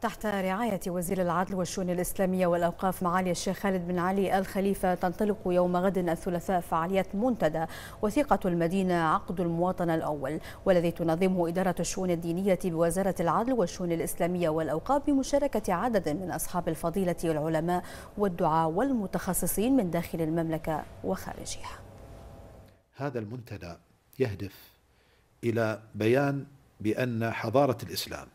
تحت رعاية وزير العدل والشؤون الإسلامية والأوقاف معالي الشيخ خالد بن علي الخليفة تنطلق يوم غد الثلاثاء فعالية منتدى وثيقة المدينة عقد المواطنة الأول والذي تنظمه إدارة الشؤون الدينية بوزارة العدل والشؤون الإسلامية والأوقاف بمشاركة عدد من أصحاب الفضيلة والعلماء والدعاء والمتخصصين من داخل المملكة وخارجها هذا المنتدى يهدف إلى بيان بأن حضارة الإسلام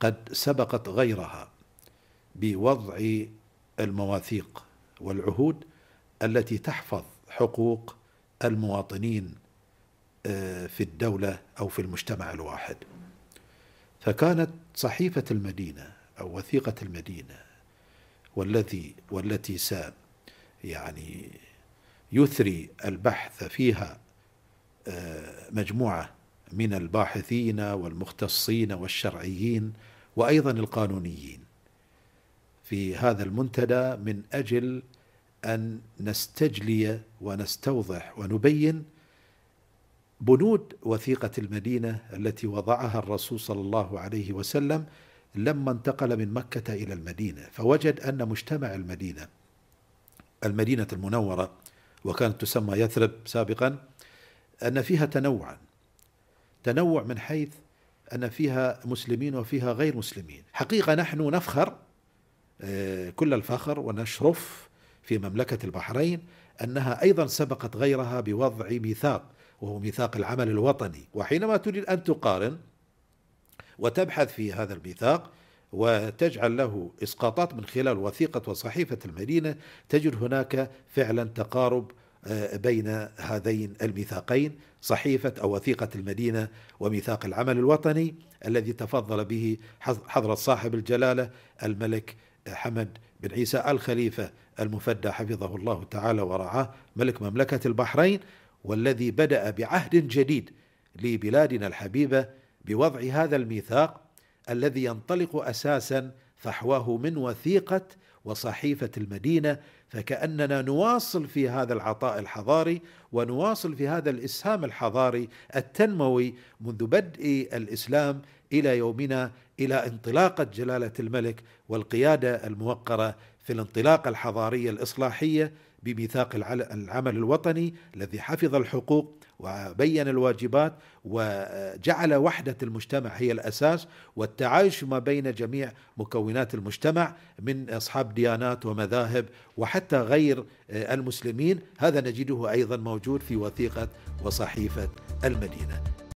قد سبقت غيرها بوضع المواثيق والعهود التي تحفظ حقوق المواطنين آه، في الدولة أو في المجتمع الواحد فكانت صحيفة المدينة أو وثيقة المدينة والذي والتي س يعني يثري البحث فيها آه، مجموعة من الباحثين والمختصين والشرعيين وايضا القانونيين في هذا المنتدى من اجل ان نستجلي ونستوضح ونبين بنود وثيقه المدينه التي وضعها الرسول صلى الله عليه وسلم لما انتقل من مكه الى المدينه فوجد ان مجتمع المدينه المدينه المنوره وكانت تسمى يثرب سابقا ان فيها تنوعا تنوع من حيث أن فيها مسلمين وفيها غير مسلمين حقيقة نحن نفخر آه، كل الفخر ونشرف في مملكة البحرين أنها أيضا سبقت غيرها بوضع ميثاق وهو ميثاق العمل الوطني وحينما تريد أن تقارن وتبحث في هذا الميثاق وتجعل له اسقاطات من خلال وثيقه وصحيفه المدينه تجد هناك فعلا تقارب آه، بين هذين الميثاقين صحيفة أو وثيقة المدينة وميثاق العمل الوطني الذي تفضل به حضرة صاحب الجلالة الملك حمد بن عيسى الخليفة المفدى حفظه الله تعالى ورعاه ملك مملكة البحرين والذي بدأ بعهد جديد لبلادنا الحبيبة بوضع هذا الميثاق الذي ينطلق أساسا فحواه من وثيقه وصحيفه المدينه فكاننا نواصل في هذا العطاء الحضاري ونواصل في هذا الاسهام الحضاري التنموي منذ بدء الاسلام الى يومنا الى انطلاقه جلاله الملك والقياده الموقره في الانطلاقه الحضاريه الاصلاحيه بميثاق العمل الوطني الذي حفظ الحقوق وبين الواجبات وجعل وحدة المجتمع هي الأساس والتعايش ما بين جميع مكونات المجتمع من أصحاب ديانات ومذاهب وحتى غير آه، المسلمين هذا نجده أيضا موجود في وثيقة وصحيفة المدينة